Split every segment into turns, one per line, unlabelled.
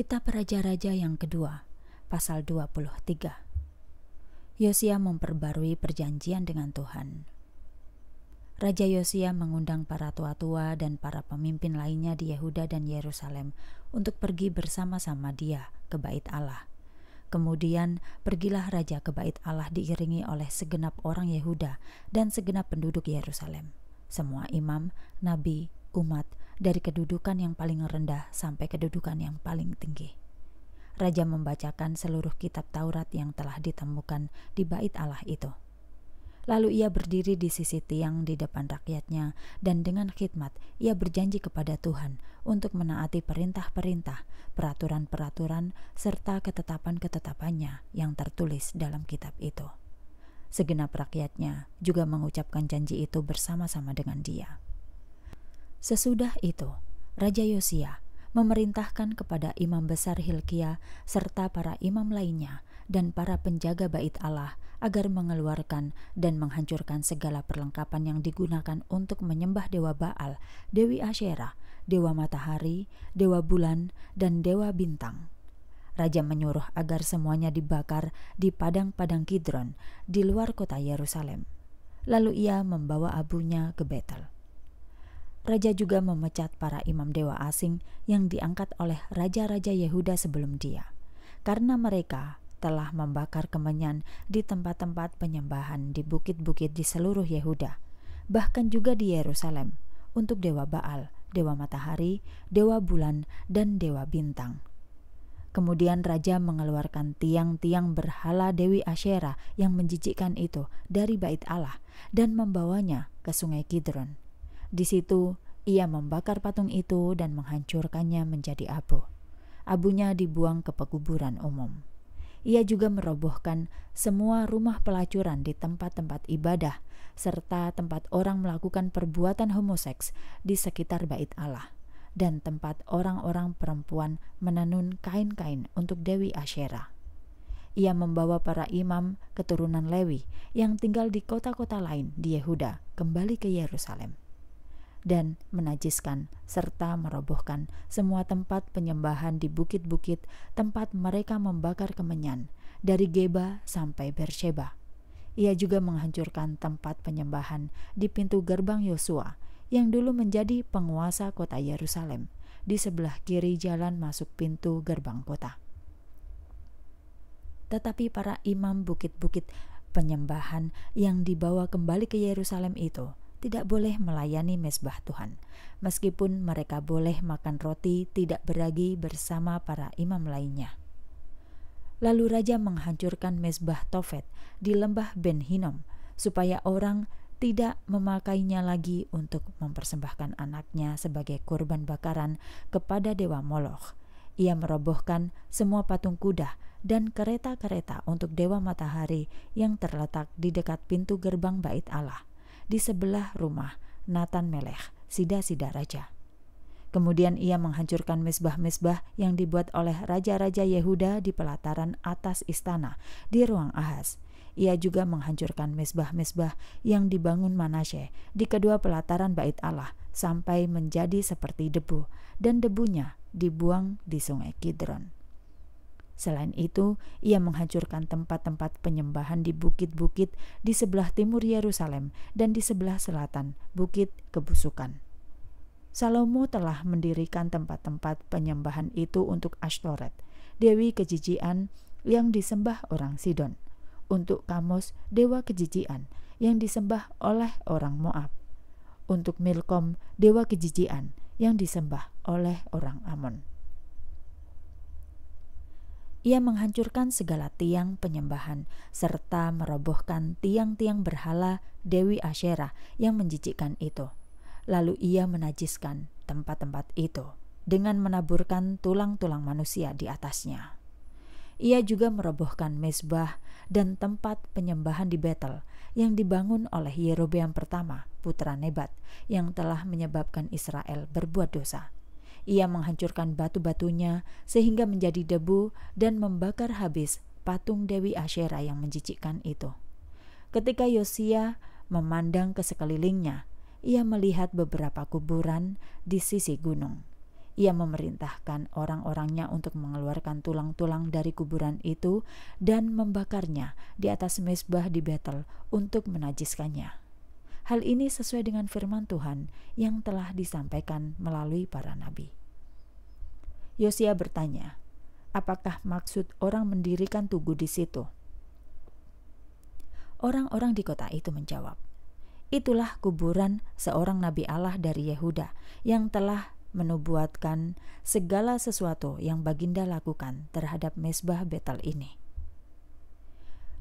Kitab Raja-Raja yang kedua, pasal 23. Yosia memperbarui perjanjian dengan Tuhan. Raja Yosia mengundang para tua-tua dan para pemimpin lainnya di Yehuda dan Yerusalem untuk pergi bersama-sama dia ke bait Allah. Kemudian pergilah raja ke bait Allah diiringi oleh segenap orang Yehuda dan segenap penduduk Yerusalem. Semua imam, nabi, umat, dari kedudukan yang paling rendah sampai kedudukan yang paling tinggi. Raja membacakan seluruh kitab Taurat yang telah ditemukan di bait Allah itu. Lalu ia berdiri di sisi tiang di depan rakyatnya, dan dengan khidmat ia berjanji kepada Tuhan untuk menaati perintah-perintah, peraturan-peraturan, serta ketetapan-ketetapannya yang tertulis dalam kitab itu. Segenap rakyatnya juga mengucapkan janji itu bersama-sama dengan dia. Sesudah itu, Raja Yosia memerintahkan kepada imam besar Hilkia serta para imam lainnya dan para penjaga bait Allah agar mengeluarkan dan menghancurkan segala perlengkapan yang digunakan untuk menyembah dewa Baal, dewi Asherah dewa matahari, dewa bulan, dan dewa bintang. Raja menyuruh agar semuanya dibakar di padang-padang Kidron di luar kota Yerusalem. Lalu ia membawa abunya ke Betel. Raja juga memecat para imam dewa asing yang diangkat oleh raja-raja Yehuda sebelum dia, karena mereka telah membakar kemenyan di tempat-tempat penyembahan di bukit-bukit di seluruh Yehuda, bahkan juga di Yerusalem, untuk dewa Baal, dewa matahari, dewa bulan, dan dewa bintang. Kemudian raja mengeluarkan tiang-tiang berhala Dewi Asyera yang menjijikkan itu dari bait Allah dan membawanya ke sungai Kidron di situ, ia membakar patung itu dan menghancurkannya menjadi abu. Abunya dibuang ke pekuburan umum. Ia juga merobohkan semua rumah pelacuran di tempat-tempat ibadah serta tempat orang melakukan perbuatan homoseks di sekitar bait Allah dan tempat orang-orang perempuan menenun kain-kain untuk Dewi Asyera. Ia membawa para imam keturunan Lewi yang tinggal di kota-kota lain di Yehuda kembali ke Yerusalem dan menajiskan serta merobohkan semua tempat penyembahan di bukit-bukit tempat mereka membakar kemenyan dari Geba sampai Bersheba. Ia juga menghancurkan tempat penyembahan di pintu gerbang Yosua yang dulu menjadi penguasa kota Yerusalem di sebelah kiri jalan masuk pintu gerbang kota. Tetapi para imam bukit-bukit penyembahan yang dibawa kembali ke Yerusalem itu tidak boleh melayani mesbah Tuhan, meskipun mereka boleh makan roti tidak beragi bersama para imam lainnya. Lalu raja menghancurkan mesbah Tofet di lembah Ben Hinom supaya orang tidak memakainya lagi untuk mempersembahkan anaknya sebagai korban bakaran kepada dewa Moloch. Ia merobohkan semua patung kuda dan kereta-kereta untuk dewa matahari yang terletak di dekat pintu gerbang Bait Allah di sebelah rumah Nathan Melech, sida-sida raja. Kemudian ia menghancurkan mesbah-mesbah yang dibuat oleh raja-raja Yehuda di pelataran atas istana di ruang Ahaz. Ia juga menghancurkan mesbah-mesbah yang dibangun Manasye di kedua pelataran bait Allah sampai menjadi seperti debu dan debunya dibuang di sungai Kidron. Selain itu, ia menghancurkan tempat-tempat penyembahan di bukit-bukit di sebelah timur Yerusalem dan di sebelah selatan Bukit Kebusukan. Salomo telah mendirikan tempat-tempat penyembahan itu untuk Ashtoret, dewi kejijian yang disembah orang Sidon, untuk Kamos, dewa kejijian yang disembah oleh orang Moab, untuk Milkom, dewa kejijian yang disembah oleh orang Amon ia menghancurkan segala tiang penyembahan serta merobohkan tiang-tiang berhala Dewi Asherah yang menjijikkan itu. Lalu ia menajiskan tempat-tempat itu dengan menaburkan tulang-tulang manusia di atasnya. Ia juga merobohkan mezbah dan tempat penyembahan di Betel yang dibangun oleh Yerobeam pertama, putra Nebat, yang telah menyebabkan Israel berbuat dosa ia menghancurkan batu-batunya sehingga menjadi debu dan membakar habis patung Dewi Asyera yang menjijikkan itu. Ketika Yosia memandang ke sekelilingnya, ia melihat beberapa kuburan di sisi gunung. Ia memerintahkan orang-orangnya untuk mengeluarkan tulang-tulang dari kuburan itu dan membakarnya di atas mesbah di Betel untuk menajiskannya. Hal ini sesuai dengan firman Tuhan yang telah disampaikan melalui para nabi. Yosia bertanya, "Apakah maksud orang mendirikan tugu di situ?" Orang-orang di kota itu menjawab, "Itulah kuburan seorang nabi Allah dari Yehuda yang telah menubuatkan segala sesuatu yang Baginda lakukan terhadap mesbah Betel ini.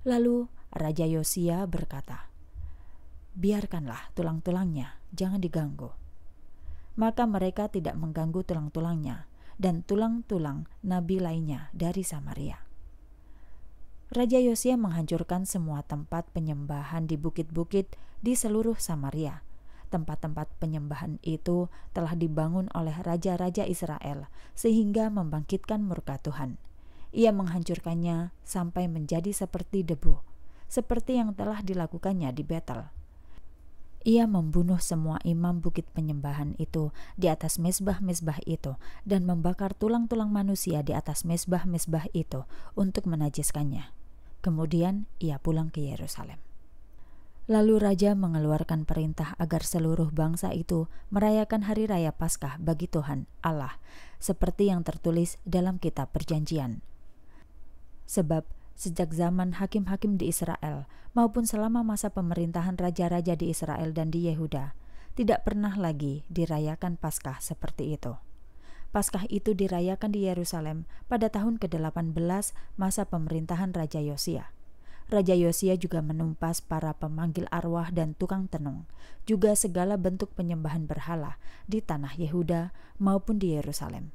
Lalu Raja Yosia berkata, "Biarkanlah tulang-tulangnya, jangan diganggu." Maka mereka tidak mengganggu tulang-tulangnya, dan tulang-tulang nabi lainnya dari Samaria. Raja Yosia menghancurkan semua tempat penyembahan di bukit-bukit di seluruh Samaria. Tempat-tempat penyembahan itu telah dibangun oleh raja-raja Israel sehingga membangkitkan murka Tuhan. Ia menghancurkannya sampai menjadi seperti debu, seperti yang telah dilakukannya di Betel. Ia membunuh semua imam bukit penyembahan itu di atas mesbah-mesbah itu dan membakar tulang-tulang manusia di atas mesbah-mesbah itu untuk menajiskannya. Kemudian ia pulang ke Yerusalem. Lalu raja mengeluarkan perintah agar seluruh bangsa itu merayakan hari raya Paskah bagi Tuhan Allah, seperti yang tertulis dalam kitab Perjanjian. Sebab sejak zaman hakim-hakim di Israel maupun selama masa pemerintahan raja-raja di Israel dan di Yehuda, tidak pernah lagi dirayakan Paskah seperti itu. Paskah itu dirayakan di Yerusalem pada tahun ke-18 masa pemerintahan Raja Yosia. Raja Yosia juga menumpas para pemanggil arwah dan tukang tenung, juga segala bentuk penyembahan berhala di tanah Yehuda maupun di Yerusalem.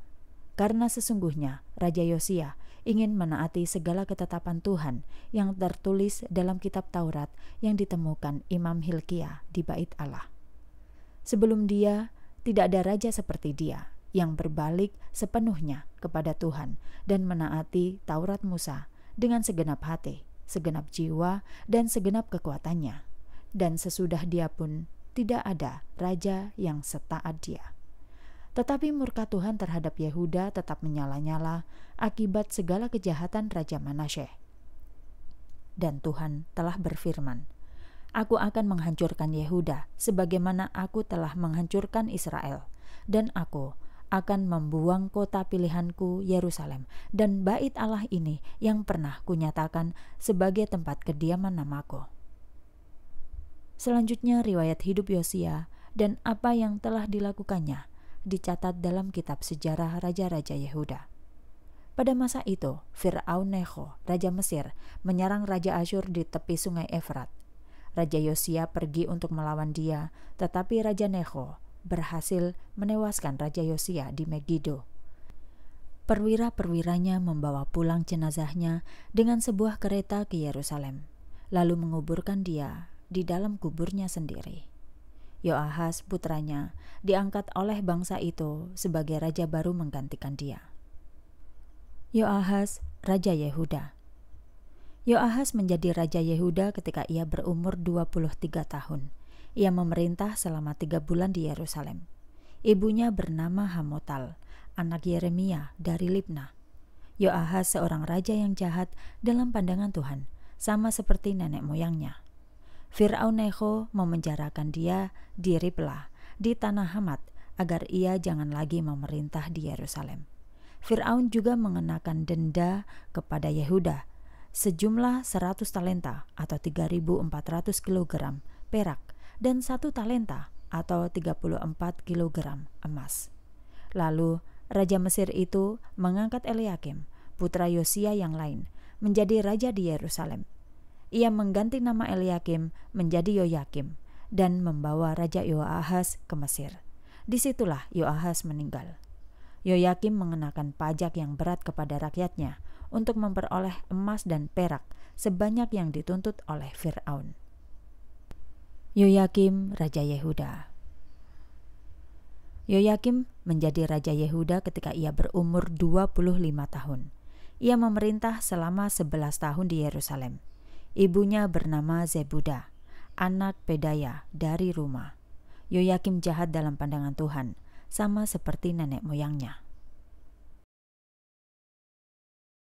Karena sesungguhnya Raja Yosia ingin menaati segala ketetapan Tuhan yang tertulis dalam kitab Taurat yang ditemukan Imam Hilkiah di bait Allah. Sebelum dia, tidak ada raja seperti dia yang berbalik sepenuhnya kepada Tuhan dan menaati Taurat Musa dengan segenap hati, segenap jiwa, dan segenap kekuatannya. Dan sesudah dia pun tidak ada raja yang setaat dia. Tetapi murka Tuhan terhadap Yehuda tetap menyala-nyala akibat segala kejahatan Raja Manasseh. Dan Tuhan telah berfirman, Aku akan menghancurkan Yehuda sebagaimana aku telah menghancurkan Israel, dan aku akan membuang kota pilihanku Yerusalem dan bait Allah ini yang pernah kunyatakan sebagai tempat kediaman namaku. Selanjutnya riwayat hidup Yosia dan apa yang telah dilakukannya dicatat dalam kitab sejarah Raja-Raja Yehuda. Pada masa itu, Fir'aun Neho, Raja Mesir, menyerang Raja Asyur di tepi sungai Efrat. Raja Yosia pergi untuk melawan dia, tetapi Raja Neho berhasil menewaskan Raja Yosia di Megiddo. Perwira-perwiranya membawa pulang jenazahnya dengan sebuah kereta ke Yerusalem, lalu menguburkan dia di dalam kuburnya sendiri. Yoahas putranya diangkat oleh bangsa itu sebagai raja baru menggantikan dia. Yoahas, raja Yehuda. Yoahas menjadi raja Yehuda ketika ia berumur 23 tahun. Ia memerintah selama tiga bulan di Yerusalem. Ibunya bernama Hamotal, anak Yeremia dari Libna. Yoahas seorang raja yang jahat dalam pandangan Tuhan, sama seperti nenek moyangnya. Fir'aun Neho memenjarakan dia di Riblah, di tanah Hamad, agar ia jangan lagi memerintah di Yerusalem. Fir'aun juga mengenakan denda kepada Yehuda sejumlah 100 talenta atau 3.400 kg perak dan satu talenta atau 34 kg emas. Lalu Raja Mesir itu mengangkat Eliakim, putra Yosia yang lain, menjadi raja di Yerusalem ia mengganti nama Eliakim menjadi Yoyakim dan membawa Raja Yoahas ke Mesir. Disitulah Yoahas meninggal. Yoyakim mengenakan pajak yang berat kepada rakyatnya untuk memperoleh emas dan perak sebanyak yang dituntut oleh Fir'aun. Yoyakim Raja Yehuda Yoyakim menjadi Raja Yehuda ketika ia berumur 25 tahun. Ia memerintah selama 11 tahun di Yerusalem Ibunya bernama Zebuda, anak Pedaya dari rumah. Yoyakim jahat dalam pandangan Tuhan, sama seperti nenek moyangnya.